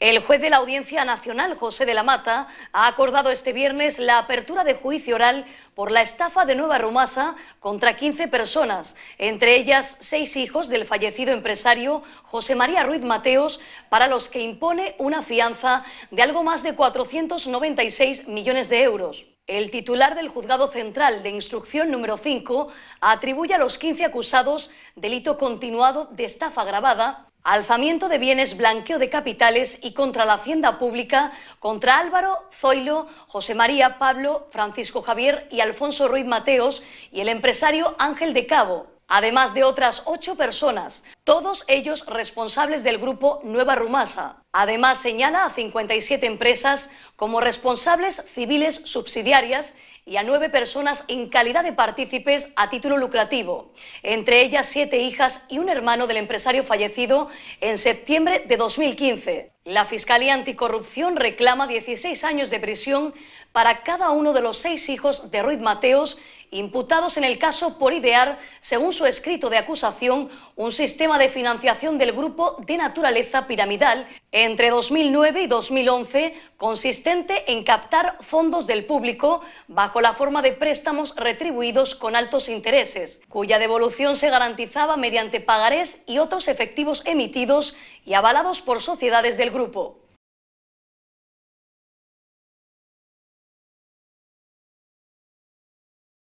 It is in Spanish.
El juez de la Audiencia Nacional, José de la Mata, ha acordado este viernes la apertura de juicio oral por la estafa de Nueva Rumasa contra 15 personas, entre ellas seis hijos del fallecido empresario José María Ruiz Mateos, para los que impone una fianza de algo más de 496 millones de euros. El titular del Juzgado Central de Instrucción número 5 atribuye a los 15 acusados delito continuado de estafa agravada Alzamiento de bienes, blanqueo de capitales y contra la hacienda pública contra Álvaro, Zoilo, José María, Pablo, Francisco Javier y Alfonso Ruiz Mateos y el empresario Ángel de Cabo, además de otras ocho personas, todos ellos responsables del grupo Nueva Rumasa. Además señala a 57 empresas como responsables civiles subsidiarias y a nueve personas en calidad de partícipes a título lucrativo, entre ellas siete hijas y un hermano del empresario fallecido en septiembre de 2015. La Fiscalía Anticorrupción reclama 16 años de prisión para cada uno de los seis hijos de Ruiz Mateos imputados en el caso por idear, según su escrito de acusación, un sistema de financiación del grupo de naturaleza piramidal entre 2009 y 2011, consistente en captar fondos del público bajo la forma de préstamos retribuidos con altos intereses, cuya devolución se garantizaba mediante pagarés y otros efectivos emitidos y avalados por sociedades del grupo.